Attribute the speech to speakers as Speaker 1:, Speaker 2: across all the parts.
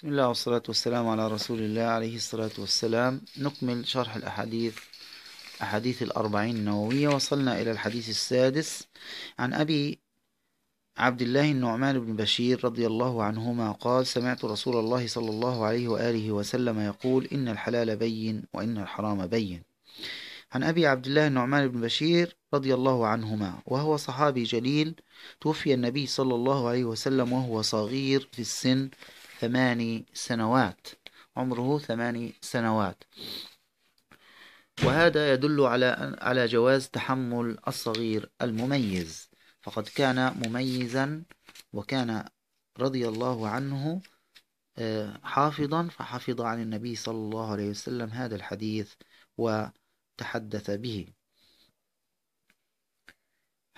Speaker 1: بسم الله والصلاة والسلام على رسول الله عليه الصلاة والسلام نكمل شرح الأحاديث أحاديث الأربعين النووية وصلنا إلى الحديث السادس عن أبي عبد الله النعمان بن بشير رضي الله عنهما قال سمعت رسول الله صلى الله عليه وآله وسلم يقول إن الحلال بين وإن الحرام بين عن أبي عبد الله النعمان بن بشير رضي الله عنهما وهو صحابي جليل توفي النبي صلى الله عليه وسلم وهو صغير في السن ثماني سنوات عمره ثماني سنوات وهذا يدل على على جواز تحمل الصغير المميز فقد كان مميزا وكان رضي الله عنه آه، حافظا فحفظ عن النبي صلى الله عليه وسلم هذا الحديث وتحدث به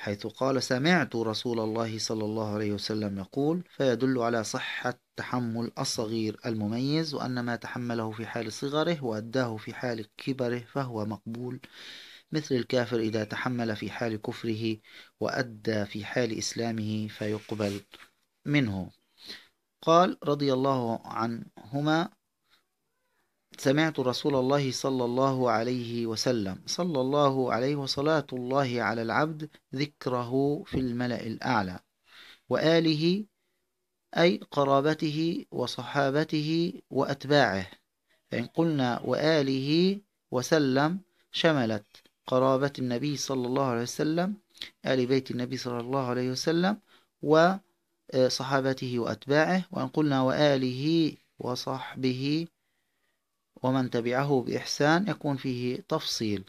Speaker 1: حيث قال سمعت رسول الله صلى الله عليه وسلم يقول فيدل على صحة تحمل الصغير المميز وأن ما تحمله في حال صغره وأداه في حال كبره فهو مقبول مثل الكافر إذا تحمل في حال كفره وأدى في حال إسلامه فيقبل منه قال رضي الله عنهما سمعت رسول الله صلى الله عليه وسلم صلى الله عليه وصلاة الله على العبد ذكره في الملأ الأعلى وآله أي قرابته وصحابته وأتباعه فإن قلنا وآله وسلم شملت قرابة النبي صلى الله عليه وسلم آل بيت النبي صلى الله عليه وسلم وصحابته آه، وأتباعه وإن قلنا وآله وصحبه ومن تبعه بإحسان يكون فيه تفصيل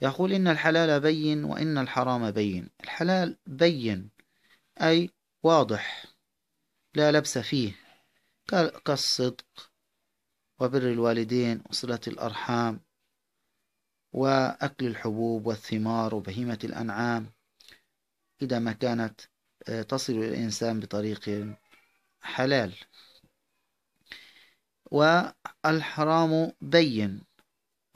Speaker 1: يقول إن الحلال بين وإن الحرام بين الحلال بين أي واضح لا لبس فيه كالصدق وبر الوالدين وصلة الأرحام وأكل الحبوب والثمار وبهيمة الأنعام إذا ما كانت آه، تصل إلى الإنسان بطريق حلال والحرام بين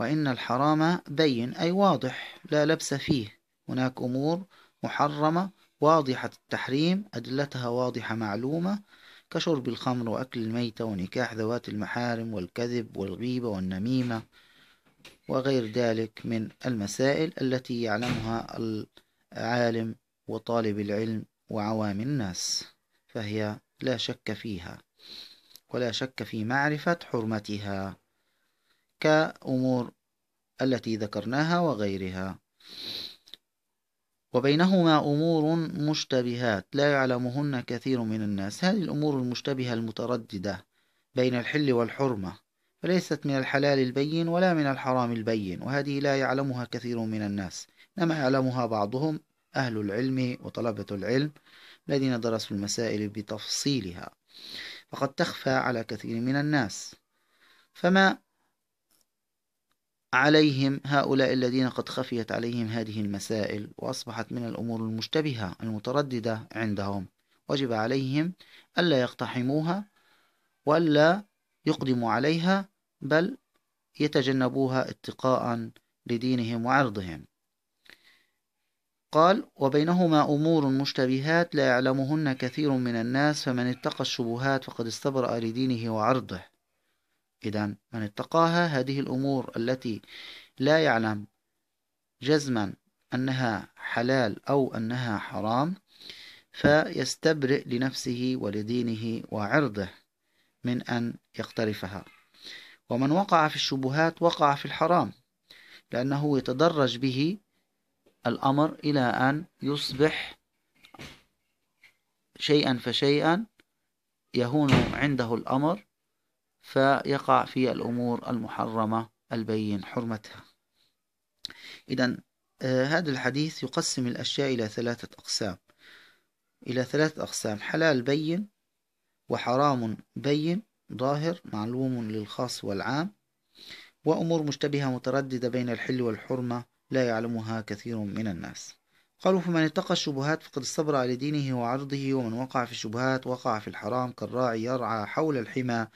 Speaker 1: وإن الحرام بين أي واضح لا لبس فيه هناك أمور محرمة واضحة التحريم أدلتها واضحة معلومة كشرب الخمر وأكل الميتة ونكاح ذوات المحارم والكذب والغيبة والنميمة وغير ذلك من المسائل التي يعلمها العالم وطالب العلم وعوام الناس فهي لا شك فيها ولا شك في معرفة حرمتها كأمور التي ذكرناها وغيرها وبينهما أمور مشتبهات لا يعلمهن كثير من الناس هذه الأمور المشتبهة المترددة بين الحل والحرمة فليست من الحلال البين ولا من الحرام البين وهذه لا يعلمها كثير من الناس إنما يعلمها بعضهم أهل العلم وطلبة العلم الذين درسوا المسائل بتفصيلها وقد تخفى على كثير من الناس فما عليهم هؤلاء الذين قد خفيت عليهم هذه المسائل وأصبحت من الأمور المشتبهة المترددة عندهم وجب عليهم ألا يقتحموها وألا يقدموا عليها بل يتجنبوها اتقاء لدينهم وعرضهم قال وبينهما أمور مشتبهات لا يعلمهن كثير من الناس فمن اتقى الشبهات فقد استبرأ لدينه وعرضه إذا من اتقاها هذه الأمور التي لا يعلم جزما أنها حلال أو أنها حرام فيستبرئ لنفسه ولدينه وعرضه من أن يقترفها ومن وقع في الشبهات وقع في الحرام لأنه يتدرج به الأمر إلى أن يصبح شيئا فشيئا يهون عنده الأمر فيقع في الأمور المحرمة البين حرمتها إذا آه هذا الحديث يقسم الأشياء إلى ثلاثة أقسام إلى ثلاثة أقسام حلال بين وحرام بين ظاهر معلوم للخاص والعام وأمور مشتبهة مترددة بين الحل والحرمة لا يعلمها كثير من الناس قالوا فمن اتقى الشبهات فقد الصبر على دينه وعرضه ومن وقع في الشبهات وقع في الحرام كالراعي يرعى حول الحمى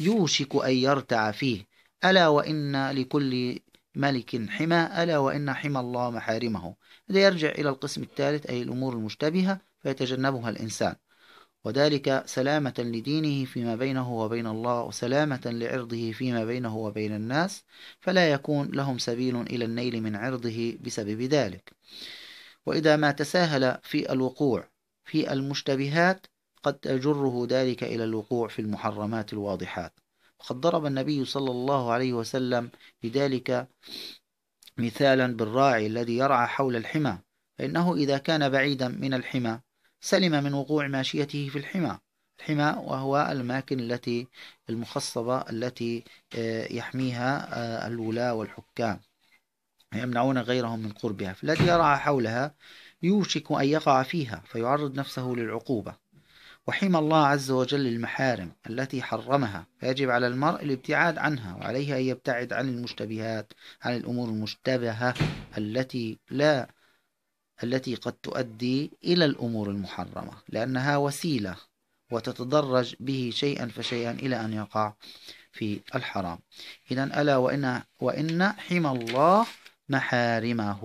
Speaker 1: يوشك أن يرتع فيه ألا وإن لكل ملك حمى ألا وإن حمى الله محارمه هذا يرجع إلى القسم الثالث أي الأمور المشتبهة فيتجنبها الإنسان وذلك سلامة لدينه فيما بينه وبين الله وسلامة لعرضه فيما بينه وبين الناس فلا يكون لهم سبيل إلى النيل من عرضه بسبب ذلك وإذا ما تساهل في الوقوع في المشتبهات قد تجره ذلك إلى الوقوع في المحرمات الواضحات وقد ضرب النبي صلى الله عليه وسلم بذلك مثالا بالراعي الذي يرعى حول الحمى فإنه إذا كان بعيدا من الحمى سلم من وقوع ماشيته في الحمى الحمى وهو الأماكن التي المخصبة التي آه، يحميها آه، الولاة والحكام يمنعون غيرهم من قربها فالذي يرعى حولها يوشك أن يقع فيها فيعرض نفسه للعقوبة وحمى الله عز وجل المحارم التي حرمها فيجب على المرء الابتعاد عنها وعليه أن يبتعد عن المشتبهات عن الأمور المشتبهة التي لا التي قد تؤدي إلى الأمور المحرمة لأنها وسيلة وتتدرج به شيئا فشيئا إلى أن يقع في الحرام إذا ألا وإن, وإن حمى الله محارمه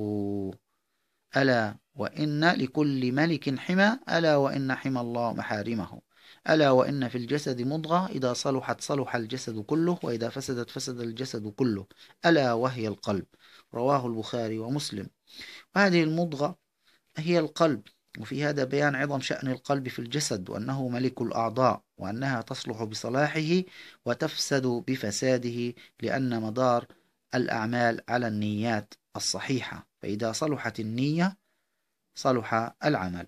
Speaker 1: ألا وإن لكل ملك حمى ألا وإن حمى الله محارمه ألا وإن في الجسد مضغة إذا صلحت صلح الجسد كله وإذا فسدت فسد الجسد كله ألا وهي القلب رواه البخاري ومسلم وهذه المضغة هي القلب وفي هذا بيان عظم شأن القلب في الجسد وأنه ملك الأعضاء وأنها تصلح بصلاحه وتفسد بفساده لأن مدار الأعمال على النيات الصحيحة فإذا صلحت النية صلح العمل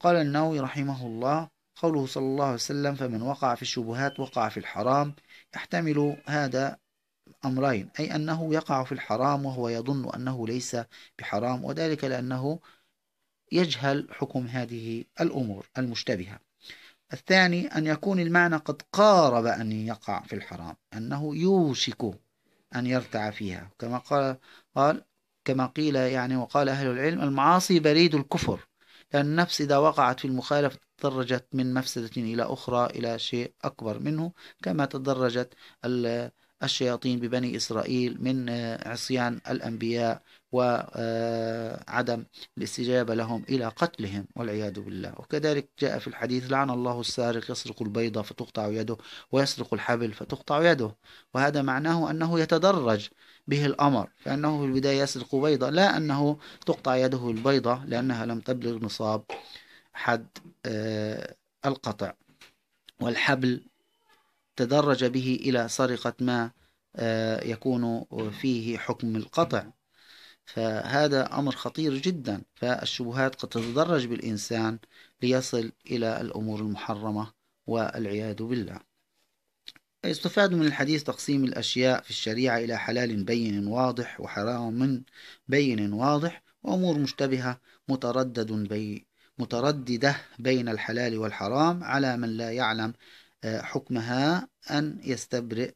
Speaker 1: قال النووي رحمه الله قوله صلى الله عليه وسلم فمن وقع في الشبهات وقع في الحرام يحتمل هذا أمرين أي أنه يقع في الحرام وهو يظن أنه ليس بحرام وذلك لأنه يجهل حكم هذه الأمور المشتبهة الثاني أن يكون المعنى قد قارب أن يقع في الحرام أنه يوشك أن يرتع فيها كما قال, قال كما قيل يعني وقال أهل العلم المعاصي بريد الكفر لأن النفس إذا وقعت في المخالفة تدرجت من مفسدة إلى أخرى إلى شيء أكبر منه كما تدرجت الشياطين ببني إسرائيل من آه، عصيان الأنبياء وعدم آه، الاستجابة لهم إلى قتلهم والعياذ بالله وكذلك جاء في الحديث لعن الله السارق يسرق البيضة فتقطع يده ويسرق الحبل فتقطع يده وهذا معناه أنه يتدرج به الأمر فأنه في البداية يسرق بيضة لا أنه تقطع يده البيضة لأنها لم تبلغ نصاب حد آه، القطع والحبل تدرج به إلى سرقة ما آه، يكون فيه حكم القطع فهذا أمر خطير جدا فالشبهات قد تتدرج بالإنسان ليصل إلى الأمور المحرمة والعياذ بالله يستفاد من الحديث تقسيم الأشياء في الشريعة إلى حلال بين واضح وحرام بين واضح وأمور مشتبهة متردد بي مترددة بين الحلال والحرام على من لا يعلم حكمها أن يستبرئ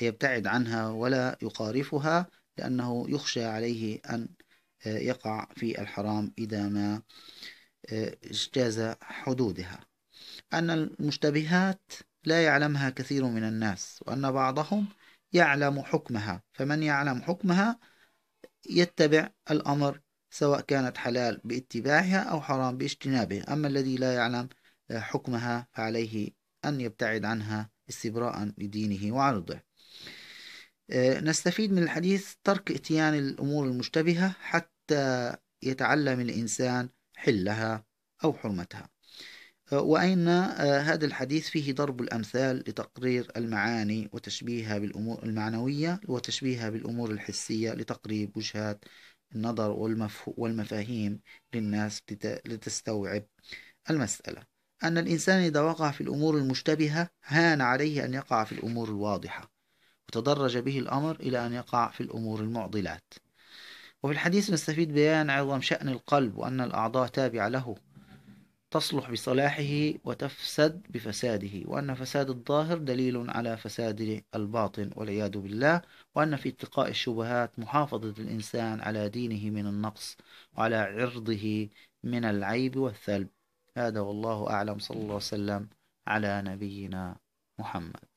Speaker 1: يبتعد عنها ولا يقارفها لأنه يخشى عليه أن آه، يقع في الحرام إذا ما آه، اجتاز حدودها أن المشتبهات لا يعلمها كثير من الناس وأن بعضهم يعلم حكمها فمن يعلم حكمها يتبع الأمر سواء كانت حلال باتباعها أو حرام باجتنابه أما الذي لا يعلم آه، حكمها فعليه أن يبتعد عنها استبراء لدينه وعرضه آه، نستفيد من الحديث ترك اتيان الأمور المشتبهة حتى يتعلم الإنسان حلها أو حرمتها آه، وأين آه، هذا الحديث فيه ضرب الأمثال لتقرير المعاني وتشبيهها بالأمور المعنوية وتشبيهها بالأمور الحسية لتقريب وجهات النظر والمفاهيم للناس لتستوعب المسألة أن الإنسان إذا وقع في الأمور المشتبهة هان عليه أن يقع في الأمور الواضحة وتدرج به الأمر إلى أن يقع في الأمور المعضلات وفي الحديث نستفيد بيان عظم شأن القلب وأن الأعضاء تابعة له تصلح بصلاحه وتفسد بفساده وأن فساد الظاهر دليل على فساد الباطن والعياذ بالله وأن في اتقاء الشبهات محافظة الإنسان على دينه من النقص وعلى عرضه من العيب والثلب هذا والله أعلم صلى الله وسلم على نبينا محمد